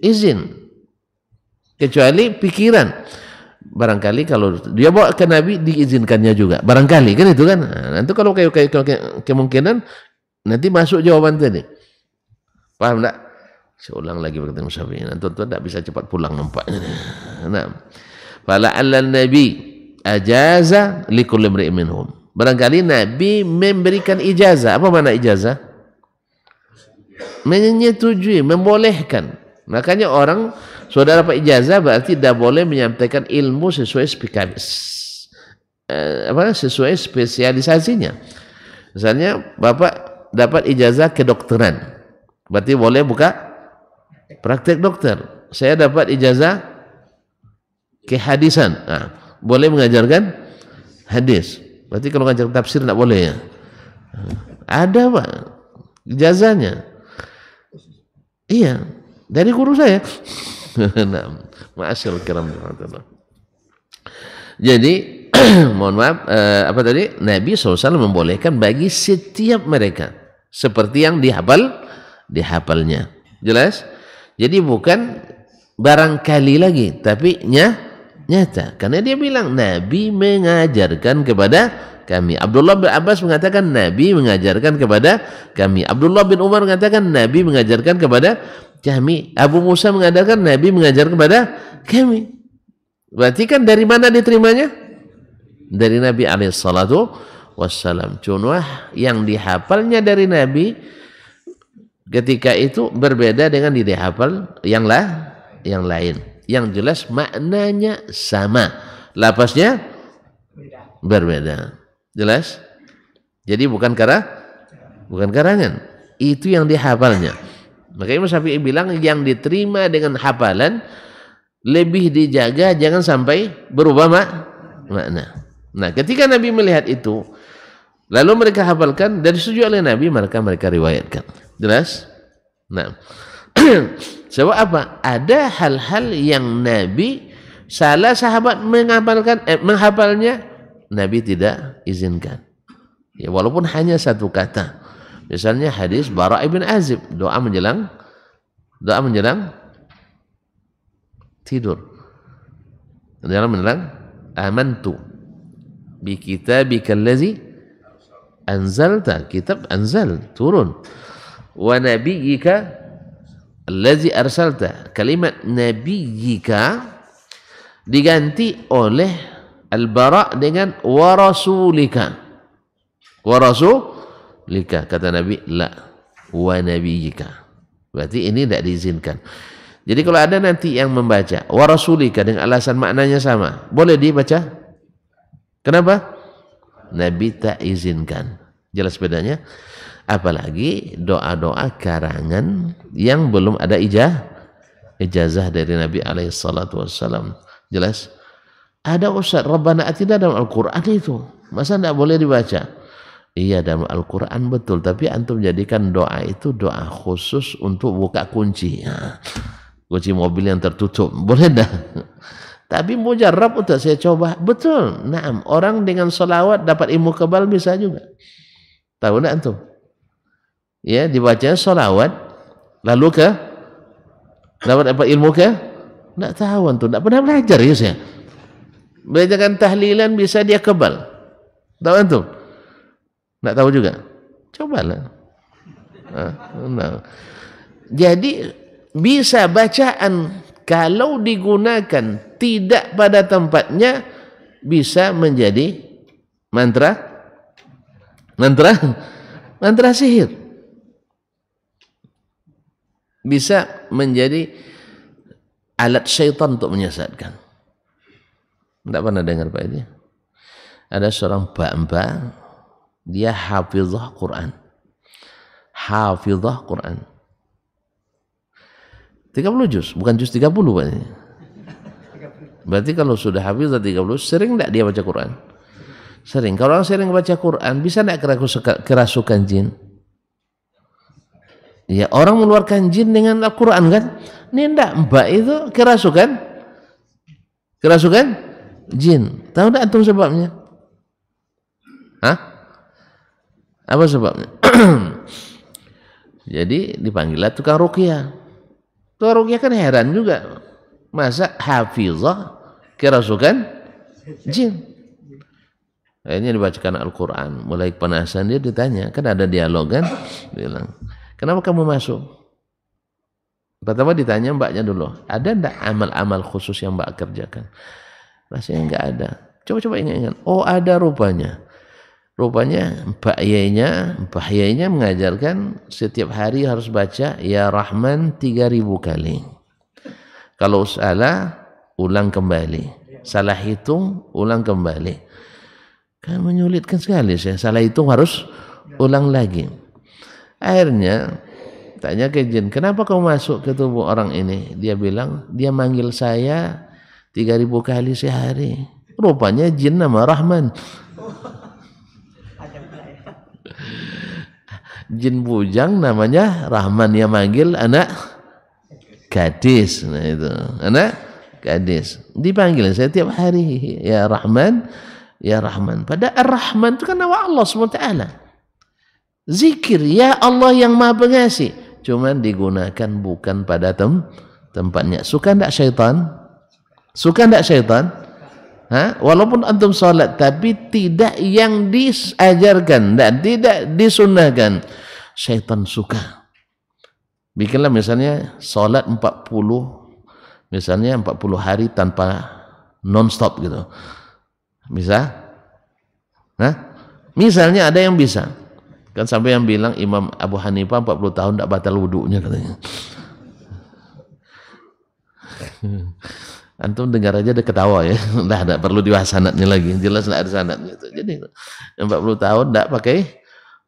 izin. Kecuali pikiran. Barangkali kalau dia bawa ke Nabi diizinkannya juga. Barangkali kan itu kan. Nah, nanti kalau kayak kemungkinan nanti masuk jawaban tadi. Paham tak? Saya ulang lagi berkata Syafi'i. Nah, tuan-tuan tak bisa cepat pulang nampaknya. Nah. ala Nabi ajaza likulli mri'in minhum. Barangkali Nabi memberikan ijazah. Apa makna ijazah? Menyetujui, membolehkan. Makanya orang saudara dapat ijazah berarti tidak boleh menyampaikan ilmu sesuai spesialis, eh, apa sesuai spesialisasinya. Misalnya bapak dapat ijazah kedokteran. Berarti boleh buka praktek dokter. Saya dapat ijazah kehadisan. Nah, boleh mengajarkan hadis. Berarti kalau ngajar tafsir tidak boleh ya. Ada pak ijazahnya. Iya, dari guru saya. [LAUGHS] nah, Masyaallah kiram Jadi [CLEARS THROAT] mohon maaf eh, apa tadi Nabi SAW membolehkan bagi setiap mereka seperti yang dihafal dihafalnya. Jelas? Jadi bukan barangkali lagi, tapi nyah, nyata. Karena dia bilang Nabi mengajarkan kepada kami. Abdullah bin Abbas mengatakan Nabi mengajarkan kepada kami. Abdullah bin Umar mengatakan Nabi mengajarkan kepada kami. Abu Musa mengatakan Nabi mengajar kepada kami. Berarti kan dari mana diterimanya? Dari Nabi alaihissalatu wassalam. Cunwah yang dihafalnya dari Nabi ketika itu berbeda dengan di hafal yang lah yang lain yang jelas maknanya sama lapasnya berbeda, jelas jadi bukan karena bukan karangan itu yang dihafalnya makanya Imam Syafi'i bilang yang diterima dengan hafalan lebih dijaga jangan sampai berubah mak makna nah ketika Nabi melihat itu lalu mereka hafalkan dan disetujui oleh Nabi maka mereka riwayatkan Jelas? Nah. Sebab [CLEARS THROAT] apa? Ada hal-hal yang Nabi salah sahabat menghafalkan eh, menghafalnya Nabi tidak izinkan. Ya walaupun hanya satu kata. Misalnya hadis Bara ibn Azib doa menjelang doa menjelang tidur. tuh menjelang amantu bi kitabika allazi anzalta kitab anzal turun wa nabiyyika allazi arsalta kalimat nabiyyika diganti oleh al-bara dengan wa rasulika wa rasulika kata nabi la wa nabiyyika berarti ini tidak diizinkan jadi kalau ada nanti yang membaca wa rasulika dengan alasan maknanya sama boleh dibaca kenapa nabi tak izinkan jelas bedanya apalagi doa-doa karangan yang belum ada ijah ijazah dari Nabi alaihi salatu jelas ada Ustaz Rabbana atina dalam Al-Qur'an itu masa tidak boleh dibaca iya dalam Al-Qur'an betul tapi antum jadikan doa itu doa khusus untuk buka kunci ya. kunci mobil yang tertutup boleh dah tapi mujarab untuk saya coba. Betul. Nam Orang dengan selawat dapat ilmu kebal bisa juga. Tahu tidak antum? ya dibaca solawat lalu ke dapat apa ilmu ke tidak tahu tuh, tidak pernah belajar ya saya tahlilan bisa dia kebal tahu tuh? tidak tahu juga cobalah nah, nah. jadi bisa bacaan kalau digunakan tidak pada tempatnya bisa menjadi mantra mantra mantra sihir bisa menjadi alat syaitan untuk menyesatkan. Tidak pernah dengar Pak ini. Ada seorang mbak-mbak, dia hafizah Quran. Hafizah Quran. 30 juz, bukan juz 30 Pak ini. Berarti kalau sudah hafizah 30, sering tidak dia baca Quran? Sering. Kalau orang sering baca Quran, bisa tidak kerasukan jin? Ya orang mengeluarkan jin dengan Al-Quran kan? Ini enggak, mbak itu kerasukan. Kerasukan jin. Tahu enggak antum sebabnya? Hah? Apa sebabnya? [CLEARS THROAT] Jadi dipanggillah tukang rukia. Tukang rukia kan heran juga. Masa hafizah kerasukan jin. Akhirnya dibacakan Al-Quran. Mulai penasaran dia ditanya. Kan ada dialog kan? Bilang, Kenapa kamu masuk? Pertama ditanya mbaknya dulu, ada ndak amal-amal khusus yang mbak kerjakan? Rasanya enggak ada. Coba-coba ingat-ingat. Oh ada rupanya. Rupanya mbak Yainya, mbak Yainya mengajarkan setiap hari harus baca Ya Rahman 3000 kali. Kalau salah, ulang kembali. Salah hitung, ulang kembali. Kan menyulitkan sekali saya. Salah hitung harus ulang lagi. Akhirnya tanya ke jin, kenapa kau masuk ke tubuh orang ini? Dia bilang, dia manggil saya 3000 kali sehari. Rupanya jin nama Rahman. jin bujang namanya Rahman yang manggil anak gadis. Nah itu, anak gadis. Dipanggil saya tiap hari, ya Rahman, ya Rahman. Pada Ar-Rahman itu kan nama Allah SWT. Zikir ya Allah yang maha pengasih. Cuman digunakan bukan pada tem tempatnya. Suka tidak syaitan? Suka tidak syaitan? Ha? Walaupun antum salat tapi tidak yang diajarkan dan tidak disunahkan. Syaitan suka. Bikinlah misalnya salat 40 misalnya 40 hari tanpa non-stop gitu. Bisa? Nah, misalnya ada yang bisa. Kan sampai yang bilang Imam Abu Hanifah 40 tahun tidak batal wudhunya katanya. [LAUGHS] Antum dengar aja ada ketawa ya. Nah, [LAUGHS] tidak perlu dibahas sanatnya lagi. Jelas tidak ada sanatnya. Jadi 40 tahun tidak pakai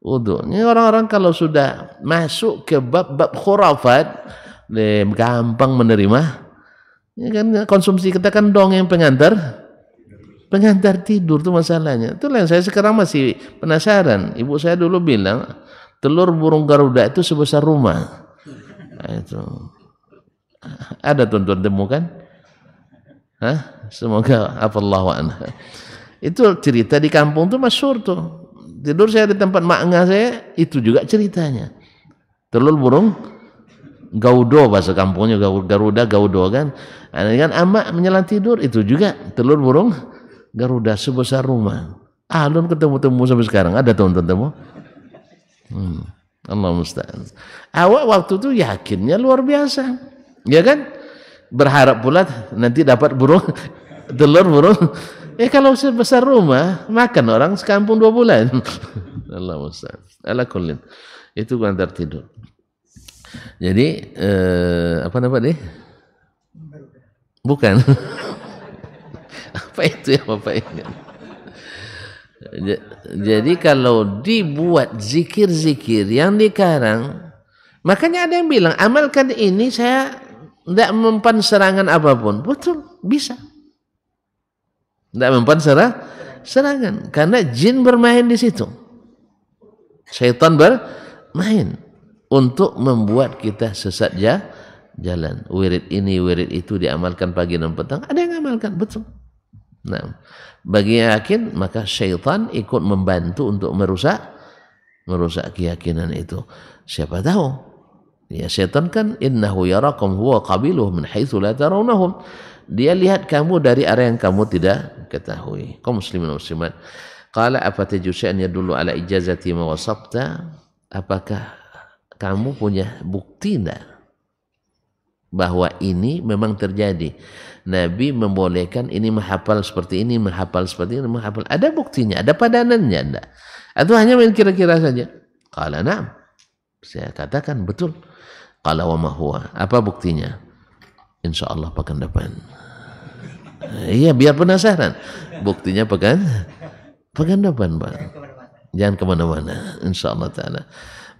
wudhu. Ini orang-orang kalau sudah masuk ke bab-bab khurafat, deh, gampang menerima. Ini ya kan konsumsi kita kan dong yang pengantar pengantar tidur tuh masalahnya. Itulah yang saya sekarang masih penasaran. Ibu saya dulu bilang telur burung garuda itu sebesar rumah. Nah, itu ada tuntun temu kan? Hah? Semoga apa Allah Itu cerita di kampung tuh masyur tuh. Tidur saya di tempat makna saya, itu juga ceritanya. Telur burung gaudo bahasa kampungnya garuda gaudo kan. Nah, kan amak menyelam tidur itu juga telur burung Garuda sebesar rumah. Alun ah, ketemu-temu sampai sekarang. Ada tonton temu. Hmm. Allah musta'an. Awak waktu itu yakinnya luar biasa. Ya kan? Berharap pula nanti dapat burung [LAUGHS] telur burung. Eh kalau sebesar rumah, makan orang sekampung dua bulan. [LAUGHS] Allah musta'an. Ala kullin. Itu antar tidur. Jadi eh, apa namanya deh? Bukan. [LAUGHS] apa itu ya Bapak ini? Ya? Jadi kalau dibuat zikir-zikir yang dikarang, makanya ada yang bilang amalkan ini saya tidak mempan serangan apapun. Betul, bisa. Tidak mempan serah, serangan. Karena jin bermain di situ. Syaitan bermain untuk membuat kita sesat jalan. Wirid ini, wirid itu diamalkan pagi dan petang. Ada yang amalkan, betul. Nah, bagi yang yakin maka syaitan ikut membantu untuk merusak merusak keyakinan itu. Siapa tahu? Ya setan kan innahu yarakum huwa qabiluh min haitsu la tarawnahum. Dia lihat kamu dari area yang kamu tidak ketahui. Kau muslimin muslimat. Qala apa tajusi an yadullu ala ijazati ma wasabta? Apakah kamu punya bukti enggak? bahwa ini memang terjadi. Nabi membolehkan ini menghafal seperti ini, menghafal seperti ini, menghafal. Ada buktinya, ada padanannya enggak? Atau hanya main kira-kira saja? Kalau nah, saya katakan betul. Kalau wa apa buktinya? Insya Allah pekan depan. Iya, biar penasaran. Buktinya pekan, pekan depan, Pak. Jangan kemana-mana, insya Allah Ta'ala.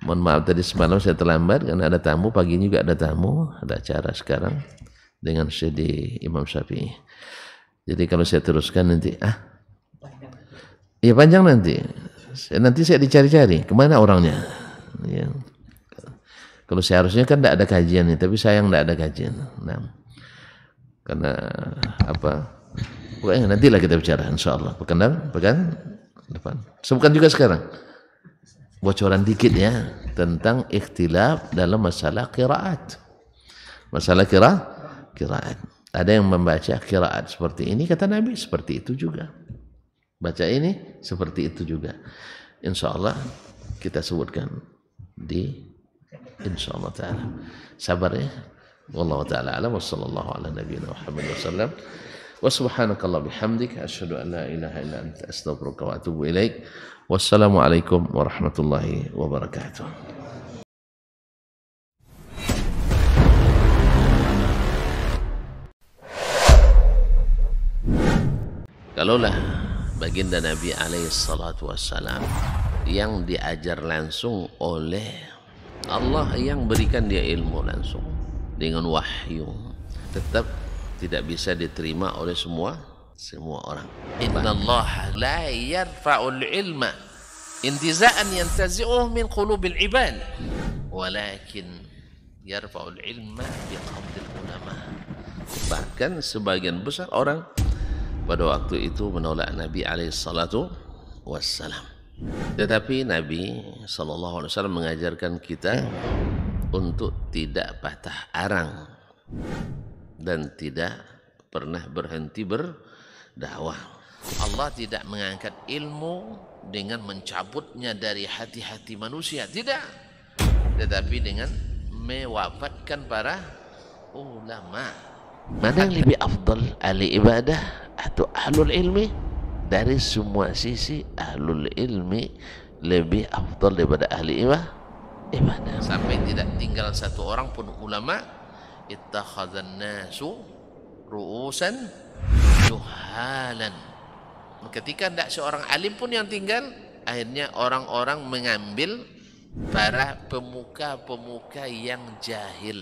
Mohon maaf tadi semalam saya terlambat karena ada tamu, pagi ini juga ada tamu, ada acara sekarang dengan sedih Imam Syafi'i. Jadi kalau saya teruskan nanti, ah, ya panjang nanti. nanti saya dicari-cari, kemana orangnya? Ya. Kalau seharusnya kan tidak ada kajian nih, tapi sayang tidak ada kajian. Nah, karena apa? Pokoknya nantilah kita bicara, insya Allah. Pekan depan, pekan depan. Bukan juga sekarang bocoran dikit ya tentang ikhtilaf dalam masalah kiraat. Masalah kira kiraat. Ada yang membaca kiraat seperti ini kata Nabi seperti itu juga. Baca ini seperti itu juga. Insya Allah kita sebutkan di insya Allah taala. Sabar ya. والله تعالى أعلم وصلى الله على نبينا Wassalamualaikum warahmatullahi wabarakatuh. Kalaulah baginda Nabi alaihi salatu wassalam yang diajar langsung oleh Allah yang berikan dia ilmu langsung dengan wahyu tetap tidak bisa diterima oleh semua semua orang. Inna Allah la yarfa'ul ilma intiza'an yantazi'uh min qulubil ibad. Walakin yarfa'ul ilma biqabdil ulama. Bahkan sebagian besar orang pada waktu itu menolak Nabi alaihi salatu wassalam. Tetapi Nabi sallallahu alaihi wasallam mengajarkan kita untuk tidak patah arang dan tidak pernah berhenti ber dakwah. Allah tidak mengangkat ilmu dengan mencabutnya dari hati-hati manusia, tidak. Tetapi dengan mewafatkan para ulama. Mana yang lebih afdal ahli ibadah atau ahlul ilmi? Dari semua sisi ahlul ilmi lebih afdal daripada ahli ibadah. ibadah. Sampai tidak tinggal satu orang pun ulama ittakhadhan nasu ru'usan juhalan ketika tidak seorang alim pun yang tinggal akhirnya orang-orang mengambil para pemuka-pemuka yang jahil